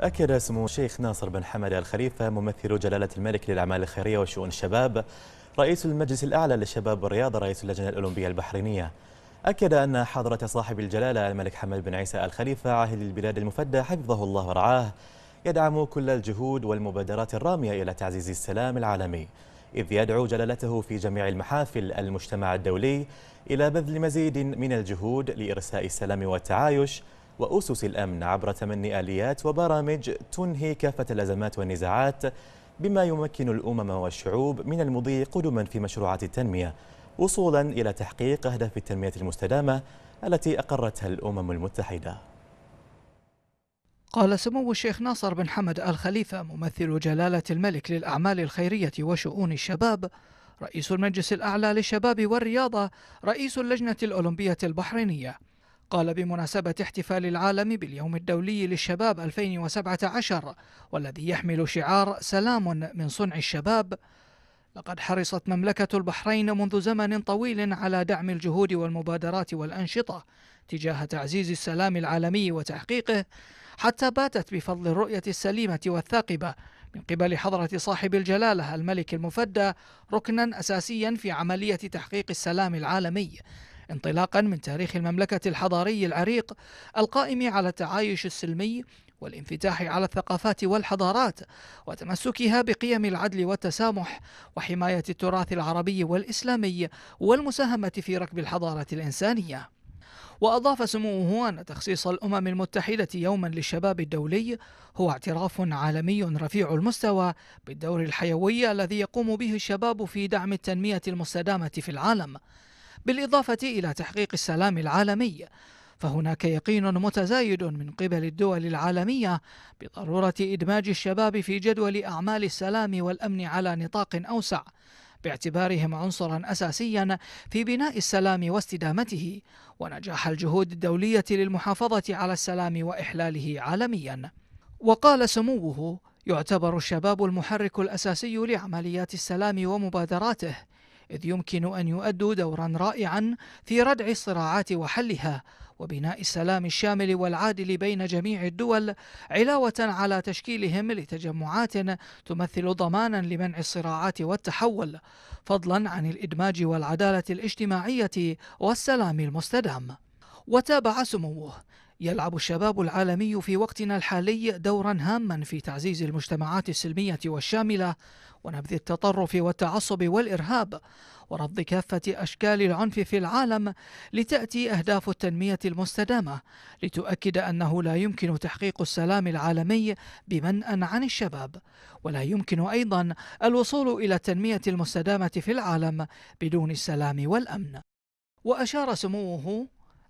أكد سمو الشيخ ناصر بن حمد الخليفة ممثل جلالة الملك للأعمال الخيرية وشؤون الشباب رئيس المجلس الأعلى للشباب والرياضة رئيس اللجنة الأولمبية البحرينية أكد أن حضرة صاحب الجلالة الملك حمد بن عيسى الخليفة عاهل البلاد المفدى حفظه الله ورعاه يدعم كل الجهود والمبادرات الرامية إلى تعزيز السلام العالمي إذ يدعو جلالته في جميع المحافل المجتمع الدولي إلى بذل مزيد من الجهود لإرساء السلام والتعايش وأسس الأمن عبر تمني آليات وبرامج تنهي كافة الأزمات والنزاعات بما يمكن الأمم والشعوب من المضي قدما في مشروعات التنمية وصولا إلى تحقيق أهداف التنمية المستدامة التي أقرتها الأمم المتحدة قال سمو الشيخ ناصر بن حمد آل خليفة ممثل جلالة الملك للأعمال الخيرية وشؤون الشباب رئيس المجلس الأعلى للشباب والرياضة رئيس اللجنة الأولمبية البحرينية قال بمناسبة احتفال العالم باليوم الدولي للشباب 2017 والذي يحمل شعار سلام من صنع الشباب لقد حرصت مملكة البحرين منذ زمن طويل على دعم الجهود والمبادرات والأنشطة تجاه تعزيز السلام العالمي وتحقيقه حتى باتت بفضل الرؤية السليمة والثاقبة من قبل حضرة صاحب الجلالة الملك المفدى ركنا أساسيا في عملية تحقيق السلام العالمي انطلاقا من تاريخ المملكة الحضاري العريق القائم على التعايش السلمي والانفتاح على الثقافات والحضارات وتمسكها بقيم العدل والتسامح وحماية التراث العربي والإسلامي والمساهمة في ركب الحضارة الإنسانية وأضاف سموه أن تخصيص الأمم المتحدة يوما للشباب الدولي هو اعتراف عالمي رفيع المستوى بالدور الحيوي الذي يقوم به الشباب في دعم التنمية المستدامة في العالم بالإضافة إلى تحقيق السلام العالمي فهناك يقين متزايد من قبل الدول العالمية بضرورة إدماج الشباب في جدول أعمال السلام والأمن على نطاق أوسع باعتبارهم عنصرا اساسيا في بناء السلام واستدامته ونجاح الجهود الدوليه للمحافظه على السلام واحلاله عالميا وقال سموه يعتبر الشباب المحرك الاساسي لعمليات السلام ومبادراته إذ يمكن أن يؤدوا دورا رائعا في ردع الصراعات وحلها وبناء السلام الشامل والعادل بين جميع الدول علاوة على تشكيلهم لتجمعات تمثل ضمانا لمنع الصراعات والتحول فضلا عن الإدماج والعدالة الاجتماعية والسلام المستدام وتابع سموه يلعب الشباب العالمي في وقتنا الحالي دورا هاما في تعزيز المجتمعات السلمية والشاملة ونبذ التطرف والتعصب والإرهاب ورفض كافة أشكال العنف في العالم لتأتي أهداف التنمية المستدامة لتؤكد أنه لا يمكن تحقيق السلام العالمي بمنأ عن الشباب ولا يمكن أيضا الوصول إلى التنمية المستدامة في العالم بدون السلام والأمن وأشار سموه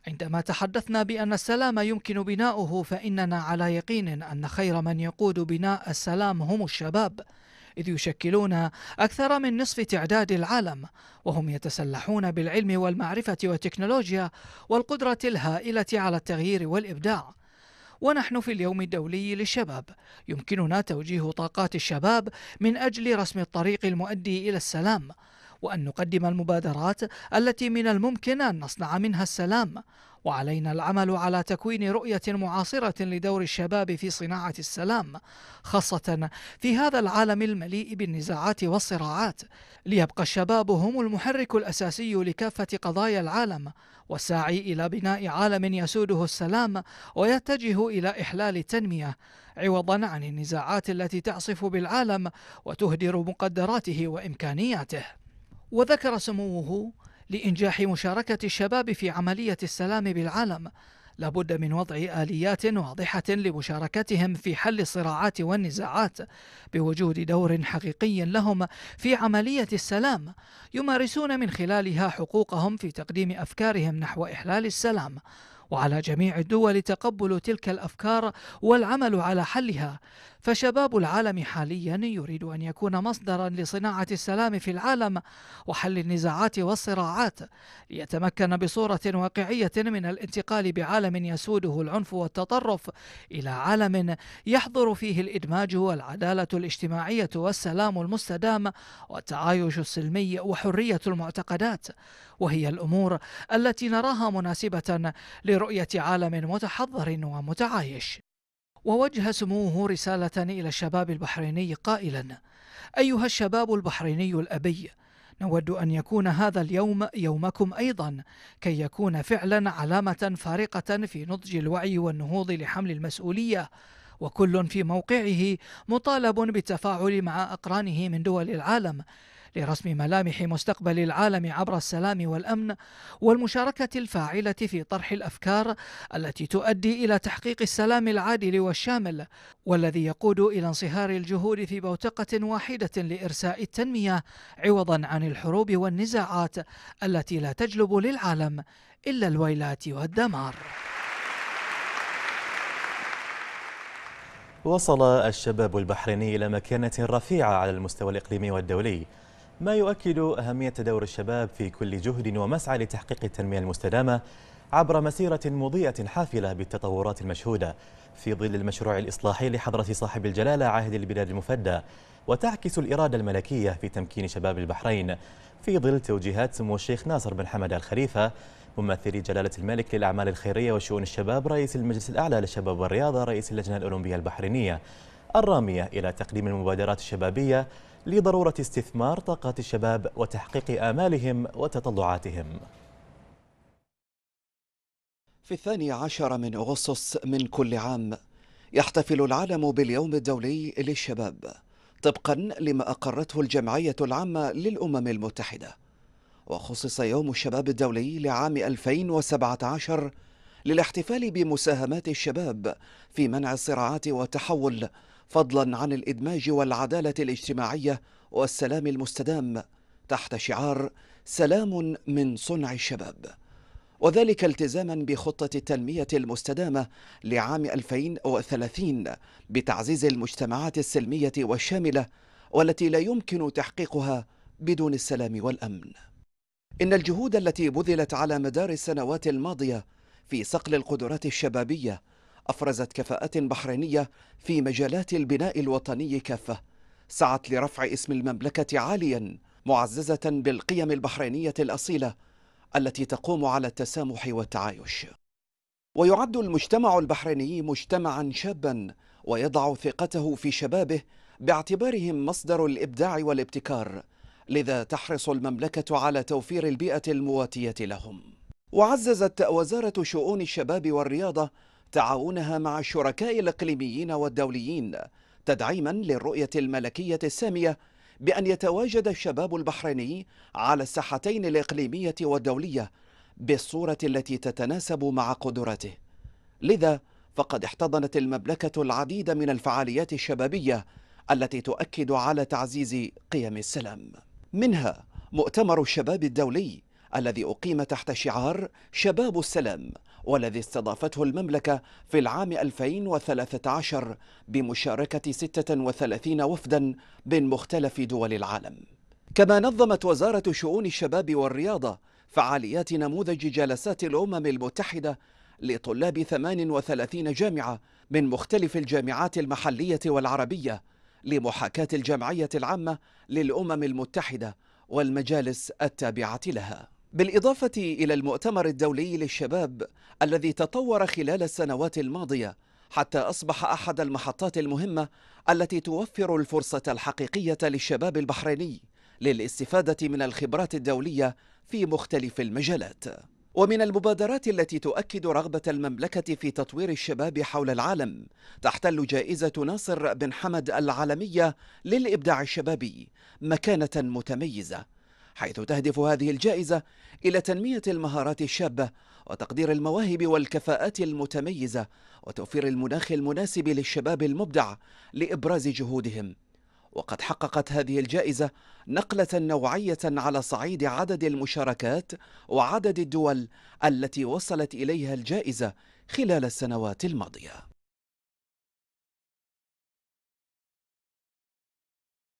عندما تحدثنا بأن السلام يمكن بناؤه فإننا على يقين أن خير من يقود بناء السلام هم الشباب إذ يشكلون أكثر من نصف تعداد العالم وهم يتسلحون بالعلم والمعرفة والتكنولوجيا والقدرة الهائلة على التغيير والإبداع ونحن في اليوم الدولي للشباب يمكننا توجيه طاقات الشباب من أجل رسم الطريق المؤدي إلى السلام وأن نقدم المبادرات التي من الممكن أن نصنع منها السلام وعلينا العمل على تكوين رؤية معاصرة لدور الشباب في صناعة السلام، خاصة في هذا العالم المليء بالنزاعات والصراعات، ليبقى الشباب هم المحرك الأساسي لكافة قضايا العالم، والساعي إلى بناء عالم يسوده السلام ويتجه إلى إحلال التنمية، عوضا عن النزاعات التي تعصف بالعالم وتهدر مقدراته وإمكانياته. وذكر سموه لإنجاح مشاركة الشباب في عملية السلام بالعالم لابد من وضع آليات واضحة لمشاركتهم في حل الصراعات والنزاعات بوجود دور حقيقي لهم في عملية السلام يمارسون من خلالها حقوقهم في تقديم أفكارهم نحو إحلال السلام وعلى جميع الدول تقبل تلك الافكار والعمل على حلها فشباب العالم حاليا يريد ان يكون مصدرا لصناعه السلام في العالم وحل النزاعات والصراعات ليتمكن بصوره واقعيه من الانتقال بعالم يسوده العنف والتطرف الى عالم يحضر فيه الادماج والعداله الاجتماعيه والسلام المستدام والتعايش السلمي وحريه المعتقدات وهي الامور التي نراها مناسبه لرؤية عالم متحضر ومتعايش ووجه سموه رسالة إلى الشباب البحريني قائلا أيها الشباب البحريني الأبي نود أن يكون هذا اليوم يومكم أيضا كي يكون فعلا علامة فارقة في نضج الوعي والنهوض لحمل المسؤولية وكل في موقعه مطالب بالتفاعل مع أقرانه من دول العالم لرسم ملامح مستقبل العالم عبر السلام والأمن والمشاركة الفاعلة في طرح الأفكار التي تؤدي إلى تحقيق السلام العادل والشامل والذي يقود إلى انصهار الجهود في بوتقة واحدة لإرساء التنمية عوضا عن الحروب والنزاعات التي لا تجلب للعالم إلا الويلات والدمار وصل الشباب البحريني إلى مكانة رفيعة على المستوى الإقليمي والدولي ما يؤكد أهمية دور الشباب في كل جهد ومسعى لتحقيق التنمية المستدامة عبر مسيرة مضيئة حافلة بالتطورات المشهودة في ظل المشروع الإصلاحي لحضرة صاحب الجلالة عهد البلاد المفدى وتعكس الإرادة الملكية في تمكين شباب البحرين في ظل توجيهات سمو الشيخ ناصر بن حمد الخليفة ممثل جلالة الملك للأعمال الخيرية وشؤون الشباب رئيس المجلس الأعلى للشباب والرياضة رئيس اللجنة الأولمبية البحرينية الرامية إلى تقديم المبادرات الشبابية لضرورة استثمار طاقات الشباب وتحقيق آمالهم وتطلعاتهم في الثاني عشر من أغسطس من كل عام يحتفل العالم باليوم الدولي للشباب طبقا لما أقرته الجمعية العامة للأمم المتحدة وخصص يوم الشباب الدولي لعام 2017 للاحتفال بمساهمات الشباب في منع الصراعات والتحول فضلا عن الادماج والعداله الاجتماعيه والسلام المستدام تحت شعار سلام من صنع الشباب وذلك التزاما بخطة التنمية المستدامة لعام 2030 بتعزيز المجتمعات السلمية والشاملة والتي لا يمكن تحقيقها بدون السلام والأمن. إن الجهود التي بذلت على مدار السنوات الماضية في صقل القدرات الشبابية أفرزت كفاءات بحرينية في مجالات البناء الوطني كافة سعت لرفع اسم المملكة عاليا معززة بالقيم البحرينية الأصيلة التي تقوم على التسامح والتعايش ويعد المجتمع البحريني مجتمعا شابا ويضع ثقته في شبابه باعتبارهم مصدر الإبداع والابتكار لذا تحرص المملكة على توفير البيئة المواتية لهم وعززت وزارة شؤون الشباب والرياضة تعاونها مع الشركاء الإقليميين والدوليين تدعيما للرؤية الملكية السامية بأن يتواجد الشباب البحريني على الساحتين الإقليمية والدولية بالصورة التي تتناسب مع قدرته لذا فقد احتضنت المملكة العديد من الفعاليات الشبابية التي تؤكد على تعزيز قيم السلام منها مؤتمر الشباب الدولي الذي أقيم تحت شعار شباب السلام والذي استضافته المملكة في العام 2013 بمشاركة 36 وفدا من مختلف دول العالم كما نظمت وزارة شؤون الشباب والرياضة فعاليات نموذج جلسات الأمم المتحدة لطلاب 38 جامعة من مختلف الجامعات المحلية والعربية لمحاكاة الجمعية العامة للأمم المتحدة والمجالس التابعة لها بالإضافة إلى المؤتمر الدولي للشباب الذي تطور خلال السنوات الماضية حتى أصبح أحد المحطات المهمة التي توفر الفرصة الحقيقية للشباب البحريني للاستفادة من الخبرات الدولية في مختلف المجالات ومن المبادرات التي تؤكد رغبة المملكة في تطوير الشباب حول العالم تحتل جائزة ناصر بن حمد العالمية للإبداع الشبابي مكانة متميزة حيث تهدف هذه الجائزة إلى تنمية المهارات الشابة وتقدير المواهب والكفاءات المتميزة وتوفير المناخ المناسب للشباب المبدع لإبراز جهودهم وقد حققت هذه الجائزة نقلة نوعية على صعيد عدد المشاركات وعدد الدول التي وصلت إليها الجائزة خلال السنوات الماضية